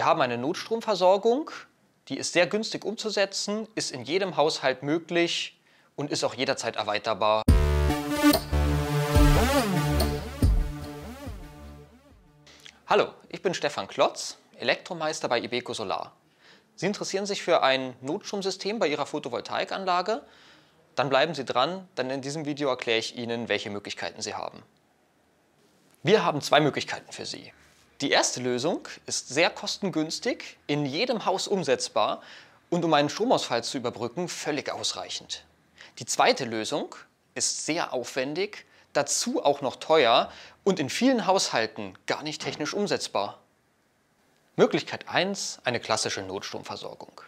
Wir haben eine Notstromversorgung, die ist sehr günstig umzusetzen, ist in jedem Haushalt möglich und ist auch jederzeit erweiterbar. Hallo, ich bin Stefan Klotz, Elektromeister bei Ibeco Solar. Sie interessieren sich für ein Notstromsystem bei Ihrer Photovoltaikanlage? Dann bleiben Sie dran, denn in diesem Video erkläre ich Ihnen, welche Möglichkeiten Sie haben. Wir haben zwei Möglichkeiten für Sie. Die erste Lösung ist sehr kostengünstig, in jedem Haus umsetzbar und um einen Stromausfall zu überbrücken, völlig ausreichend. Die zweite Lösung ist sehr aufwendig, dazu auch noch teuer und in vielen Haushalten gar nicht technisch umsetzbar. Möglichkeit 1, eine klassische Notstromversorgung.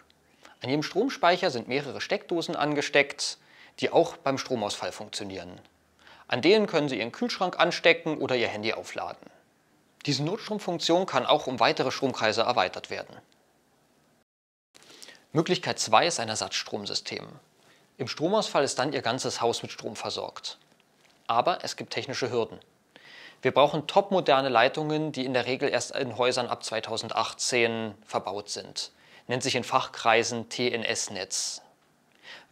An jedem Stromspeicher sind mehrere Steckdosen angesteckt, die auch beim Stromausfall funktionieren. An denen können Sie Ihren Kühlschrank anstecken oder Ihr Handy aufladen. Diese Notstromfunktion kann auch um weitere Stromkreise erweitert werden. Möglichkeit 2 ist ein Ersatzstromsystem. Im Stromausfall ist dann Ihr ganzes Haus mit Strom versorgt. Aber es gibt technische Hürden. Wir brauchen topmoderne Leitungen, die in der Regel erst in Häusern ab 2018 verbaut sind. Nennt sich in Fachkreisen TNS-Netz.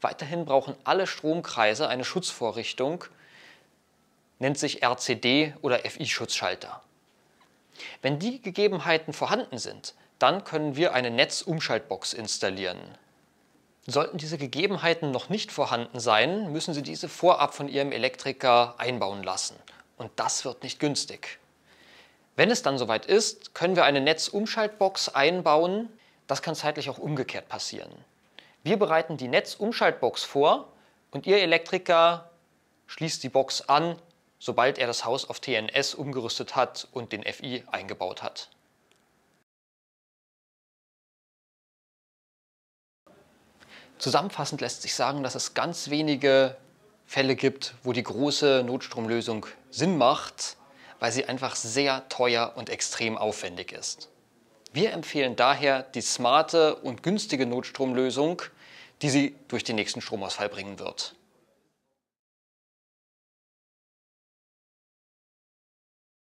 Weiterhin brauchen alle Stromkreise eine Schutzvorrichtung, nennt sich RCD oder FI-Schutzschalter. Wenn die Gegebenheiten vorhanden sind, dann können wir eine Netzumschaltbox installieren. Sollten diese Gegebenheiten noch nicht vorhanden sein, müssen Sie diese vorab von Ihrem Elektriker einbauen lassen. Und das wird nicht günstig. Wenn es dann soweit ist, können wir eine Netzumschaltbox einbauen. Das kann zeitlich auch umgekehrt passieren. Wir bereiten die Netzumschaltbox vor und Ihr Elektriker schließt die Box an sobald er das Haus auf TNS umgerüstet hat und den FI eingebaut hat. Zusammenfassend lässt sich sagen, dass es ganz wenige Fälle gibt, wo die große Notstromlösung Sinn macht, weil sie einfach sehr teuer und extrem aufwendig ist. Wir empfehlen daher die smarte und günstige Notstromlösung, die Sie durch den nächsten Stromausfall bringen wird.